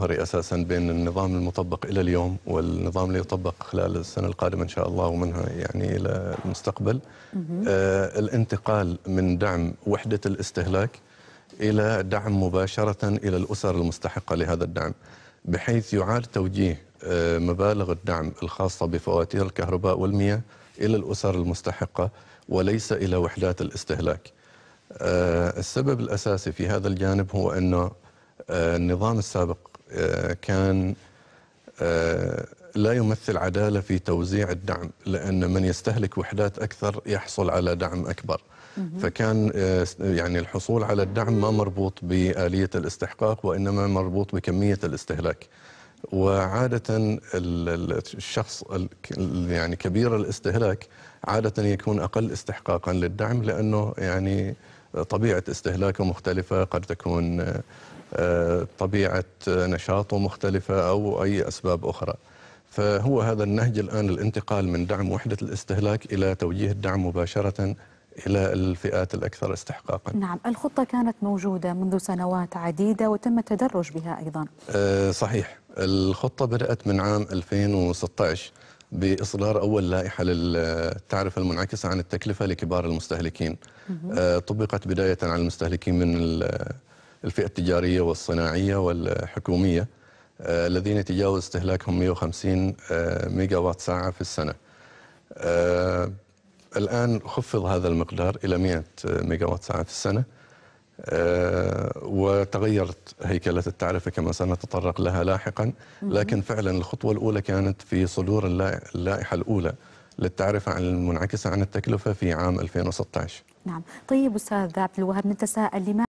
جوهري أساسا بين النظام المطبق إلى اليوم والنظام اللي يطبق خلال السنة القادمة إن شاء الله ومنها يعني إلى المستقبل آه الانتقال من دعم وحدة الاستهلاك إلى دعم مباشرة إلى الأسر المستحقة لهذا الدعم بحيث يعاد توجيه آه مبالغ الدعم الخاصة بفواتير الكهرباء والمياه إلى الأسر المستحقة وليس إلى وحدات الاستهلاك آه السبب الأساسي في هذا الجانب هو أنه آه، النظام السابق آه، كان آه، لا يمثل عدالة في توزيع الدعم لأن من يستهلك وحدات أكثر يحصل على دعم أكبر فكان آه، يعني الحصول على الدعم ما مربوط بآلية الاستحقاق وإنما مربوط بكمية الاستهلاك وعادة الشخص يعني كبير الاستهلاك عادة يكون أقل استحقاقا للدعم لأنه يعني طبيعة استهلاكه مختلفة قد تكون آه، طبيعة نشاطه مختلفة أو أي أسباب أخرى فهو هذا النهج الآن الانتقال من دعم وحدة الاستهلاك إلى توجيه الدعم مباشرة إلى الفئات الأكثر استحقاقا نعم الخطة كانت موجودة منذ سنوات عديدة وتم التدرج بها أيضا آه، صحيح الخطة بدأت من عام 2016 باصدار اول لائحه للتعرفه المنعكسه عن التكلفه لكبار المستهلكين. آه، طبقت بدايه على المستهلكين من الفئه التجاريه والصناعيه والحكوميه آه، الذين يتجاوز استهلاكهم 150 آه، ميجا وات ساعه في السنه. الان خفض هذا المقدار الى 100 ميجا وات ساعه في السنه. تغيرت هيكلة التعرفة كما سنتطرق لها لاحقا لكن فعلا الخطوة الأولى كانت في صدور اللائحة الأولى للتعرفة عن المنعكسة عن التكلفة في عام 2016 نعم طيب أستاذ عبد الوهاب نتساءل لماذا